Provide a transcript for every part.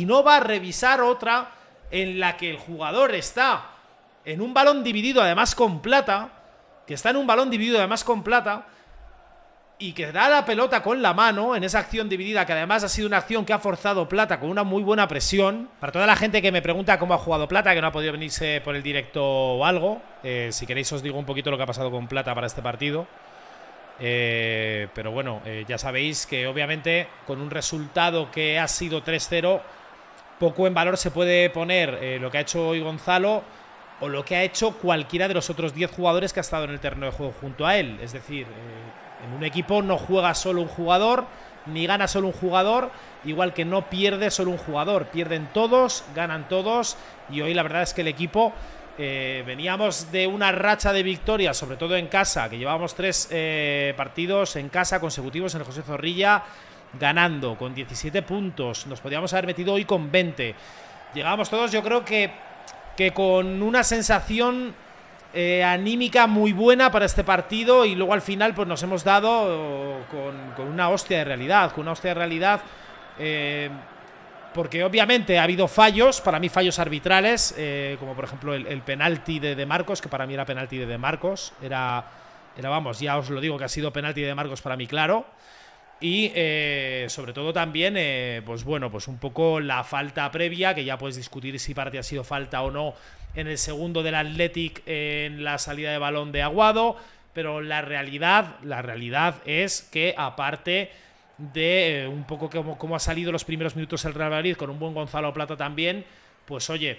y no va a revisar otra en la que el jugador está en un balón dividido además con plata, que está en un balón dividido además con plata, y que da la pelota con la mano en esa acción dividida, que además ha sido una acción que ha forzado Plata con una muy buena presión. Para toda la gente que me pregunta cómo ha jugado Plata, que no ha podido venirse por el directo o algo, eh, si queréis os digo un poquito lo que ha pasado con Plata para este partido. Eh, pero bueno, eh, ya sabéis que obviamente con un resultado que ha sido 3-0 poco en valor se puede poner eh, lo que ha hecho hoy Gonzalo o lo que ha hecho cualquiera de los otros 10 jugadores que ha estado en el terreno de juego junto a él. Es decir, eh, en un equipo no juega solo un jugador, ni gana solo un jugador, igual que no pierde solo un jugador. Pierden todos, ganan todos y hoy la verdad es que el equipo... Eh, veníamos de una racha de victorias, sobre todo en casa, que llevábamos tres partidos en casa consecutivos en el José Zorrilla ganando con 17 puntos. Nos podíamos haber metido hoy con 20. Llegábamos todos, yo creo que, que con una sensación eh, anímica muy buena para este partido y luego al final pues nos hemos dado oh, con, una hostia de realidad, con una hostia de realidad eh, porque obviamente ha habido fallos, para mí fallos arbitrales, eh, como por ejemplo el, el penalti de, de, Marcos, que para mí era penalti de, de Marcos, era, era, vamos, ya os lo digo que ha sido penalti de Marcos para mí, claro y eh, sobre todo también, eh, pues bueno, pues un poco la falta previa, que ya puedes discutir si parte ha sido falta o no en el segundo del Athletic en la salida de balón de Aguado, pero la realidad, la realidad es que aparte de eh, un poco cómo como ha salido los primeros minutos el Real Madrid con un buen Gonzalo Plata también, pues oye,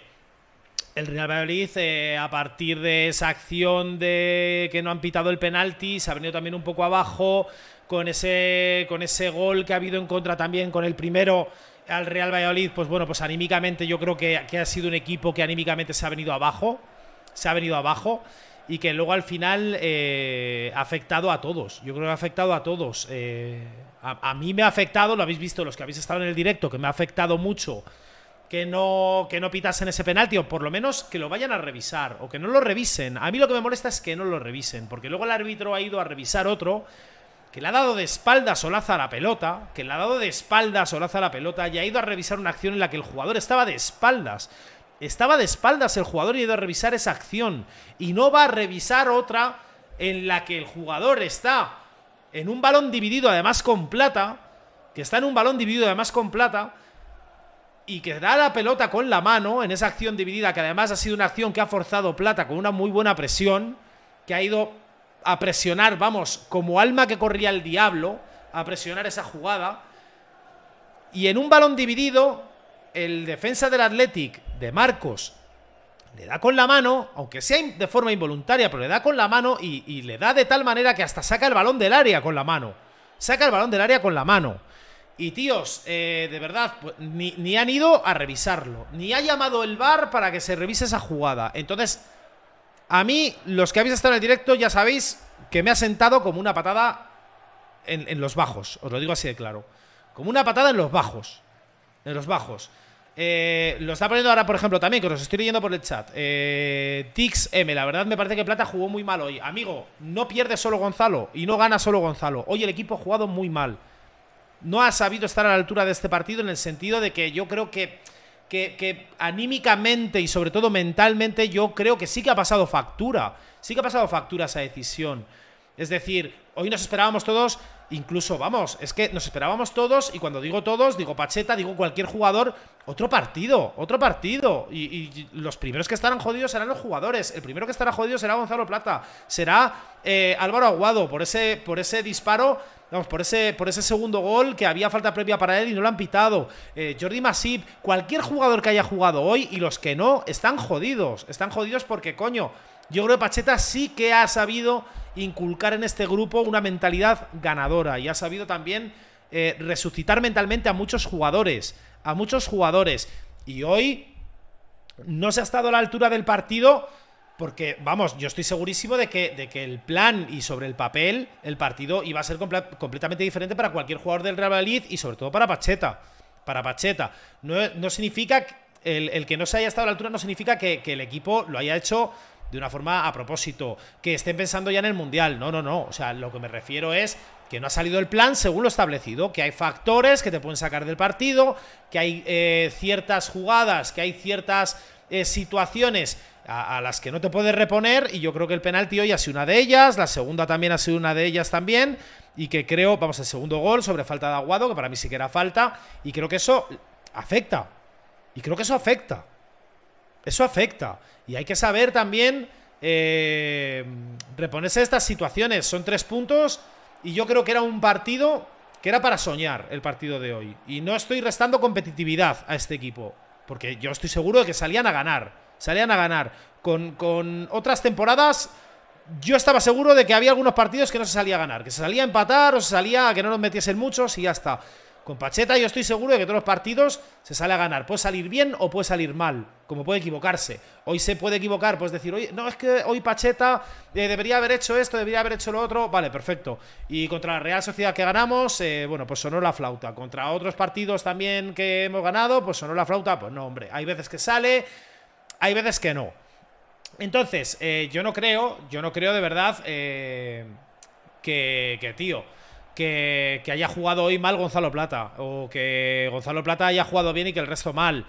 el Real Valladolid, eh, a partir de esa acción de que no han pitado el penalti, se ha venido también un poco abajo con ese, con ese gol que ha habido en contra también, con el primero al Real Valladolid, pues bueno, pues anímicamente yo creo que, ha sido un equipo que anímicamente se ha venido abajo, se ha venido abajo y que luego al final eh, ha afectado a todos. Yo creo que ha afectado a todos. Eh, a, a, mí me ha afectado, lo habéis visto los que habéis estado en el directo, que me ha afectado mucho que no, que no pitasen ese penalti, o por lo menos que lo vayan a revisar, o que no lo revisen. A mí lo que me molesta es que no lo revisen, porque luego el árbitro ha ido a revisar otro, que le ha dado de espaldas O a la pelota, que le ha dado de espaldas Olaza a la pelota, y ha ido a revisar una acción en la que el jugador estaba de espaldas. Estaba de espaldas el jugador y ha ido a revisar esa acción, y no va a revisar otra en la que el jugador está en un balón dividido, además con plata, que está en un balón dividido, además con plata, y que da la pelota con la mano en esa acción dividida, que además ha sido una acción que ha forzado Plata con una muy buena presión, que ha ido a presionar, vamos, como alma que corría el diablo, a presionar esa jugada. Y en un balón dividido, el defensa del Athletic, de Marcos, le da con la mano, aunque sea de forma involuntaria, pero le da con la mano y, y le da de tal manera que hasta saca el balón del área con la mano. Saca el balón del área con la mano. Y tíos, eh, de verdad, pues, ni, han ido a revisarlo, ni ha llamado el bar para que se revise esa jugada. Entonces, a mí, los que habéis estado en el directo, ya sabéis que me ha sentado como una patada en, los bajos, os lo digo así de claro. Como una patada en los bajos. En los bajos. Eh, lo está poniendo ahora, por ejemplo, también, que os estoy leyendo por el chat. Eh, Tix M, la verdad me parece que Plata jugó muy mal hoy. Amigo, no pierde solo Gonzalo y no gana solo Gonzalo. Hoy el equipo ha jugado muy mal no ha sabido estar a la altura de este partido en el sentido de que yo creo que, que, anímicamente y sobre todo mentalmente yo creo que sí que ha pasado factura, sí que ha pasado factura esa decisión. Es decir, hoy nos esperábamos todos, incluso, vamos, es que nos esperábamos todos, y cuando digo todos, digo Pacheta, digo cualquier jugador, otro partido, otro partido. Y, los primeros que estarán jodidos serán los jugadores. El primero que estará jodido será Gonzalo Plata, será eh, Álvaro Aguado por ese, por ese disparo. Vamos, por ese, por ese segundo gol que había falta previa para él y no lo han pitado. Eh, Jordi Masip, cualquier jugador que haya jugado hoy y los que no, están jodidos. Están jodidos porque, coño, yo creo que Pacheta sí que ha sabido inculcar en este grupo una mentalidad ganadora y ha sabido también eh, resucitar mentalmente a muchos jugadores, a muchos jugadores. Y hoy no se ha estado a la altura del partido porque, vamos, yo estoy segurísimo de que, de que el plan y sobre el papel el partido iba a ser completamente diferente para cualquier jugador del Real Madrid y sobre todo para Pacheta. Para Pacheta. No, significa... El, el, que no se haya estado a la altura no significa que el equipo lo haya hecho de una forma a propósito, que estén pensando ya en el Mundial. No, no, no. O sea, lo que me refiero es que no ha salido el plan según lo establecido, que hay factores que te pueden sacar del partido, que hay eh, ciertas jugadas, que hay ciertas eh, situaciones a, las que no te puedes reponer y yo creo que el penalti hoy ha sido una de ellas, la segunda también ha sido una de ellas también y que creo, vamos, el segundo gol sobre falta de Aguado, que para mí siquiera que era falta y creo que eso afecta y creo que eso afecta. Eso afecta. Y hay que saber también eh, reponerse estas situaciones. Son tres puntos y yo creo que era un partido que era para soñar el partido de hoy. Y no estoy restando competitividad a este equipo, porque yo estoy seguro de que salían a ganar. Salían a ganar. Con, con otras temporadas yo estaba seguro de que había algunos partidos que no se salía a ganar, que se salía a empatar o se salía a que no nos metiesen muchos y ya está. Con Pacheta yo estoy seguro de que todos los partidos se sale a ganar. Puede salir bien o puede salir mal, como puede equivocarse. Hoy se puede equivocar, pues decir, no, es que hoy Pacheta eh, debería haber hecho esto, debería haber hecho lo otro. Vale, perfecto. Y contra la Real Sociedad que ganamos, eh, bueno, pues sonó la flauta. Contra otros partidos también que hemos ganado, pues sonó la flauta. Pues no, hombre, hay veces que sale, hay veces que no. Entonces, eh, yo no creo, yo no creo de verdad que tío que, haya jugado hoy mal Gonzalo Plata o que Gonzalo Plata haya jugado bien y que el resto mal.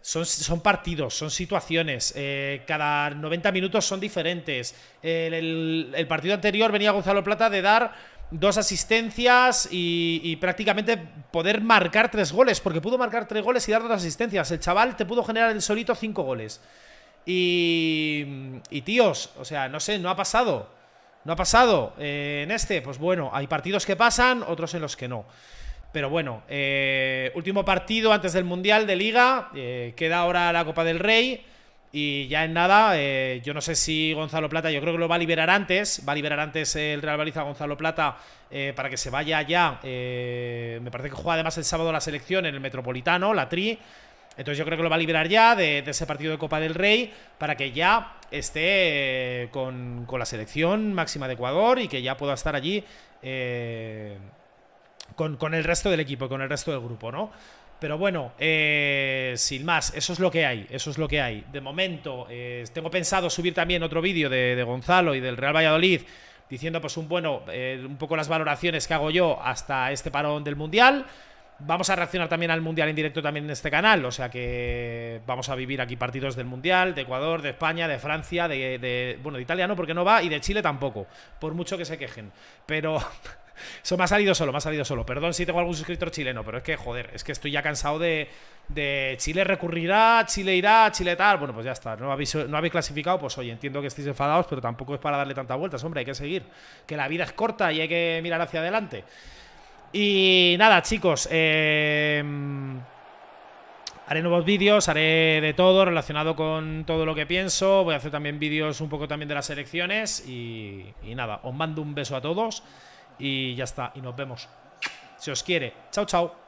Son, son partidos, son situaciones. Eh, cada 90 minutos son diferentes. El, partido anterior venía Gonzalo Plata de dar dos asistencias y, prácticamente poder marcar tres goles, porque pudo marcar tres goles y dar dos asistencias. El chaval te pudo generar el solito cinco goles. Y, y tíos, o sea, no sé, no ha pasado. No ha pasado eh, en este. Pues bueno, hay partidos que pasan, otros en los que no. Pero bueno, eh, último partido antes del Mundial de Liga. Eh, queda ahora la Copa del Rey. Y ya en nada, yo no sé si Gonzalo Plata, yo creo que lo va a liberar antes, va a liberar antes el Real Baliza a Gonzalo Plata para que se vaya ya. me parece que juega además el sábado la selección en el Metropolitano, la Tri. Entonces yo creo que lo va a liberar ya de, ese partido de Copa del Rey para que ya esté eh, con, la selección máxima de Ecuador y que ya pueda estar allí eh, con, con, el resto del equipo, con el resto del grupo, ¿no? Pero bueno, eh, sin más, eso es lo que hay, eso es lo que hay. De momento, eh, tengo pensado subir también otro vídeo de, de Gonzalo y del Real Valladolid diciendo pues un bueno, un poco las valoraciones que hago yo hasta este parón del Mundial. Vamos a reaccionar también al Mundial en directo también en este canal, o sea que vamos a vivir aquí partidos del Mundial, de Ecuador, de España, de Francia, de, bueno, de Italia no, porque no va, y de Chile tampoco, por mucho que se quejen. Pero eso me ha salido solo, me ha salido solo. Perdón si tengo algún suscriptor chileno, pero es que, joder, es que estoy ya cansado de, Chile recurrirá, Chile irá, Chile tal. Bueno, pues ya está, no habéis, no habéis clasificado, pues oye, entiendo que estéis enfadados, pero tampoco es para darle tantas vueltas, hombre, hay que seguir, que la vida es corta y hay que mirar hacia adelante. Y nada, chicos, eh, haré nuevos vídeos, haré de todo relacionado con todo lo que pienso. Voy a hacer también vídeos un poco también de las elecciones. Y, y nada, os mando un beso a todos. Y ya está, y nos vemos. Si os quiere. Chao, chao.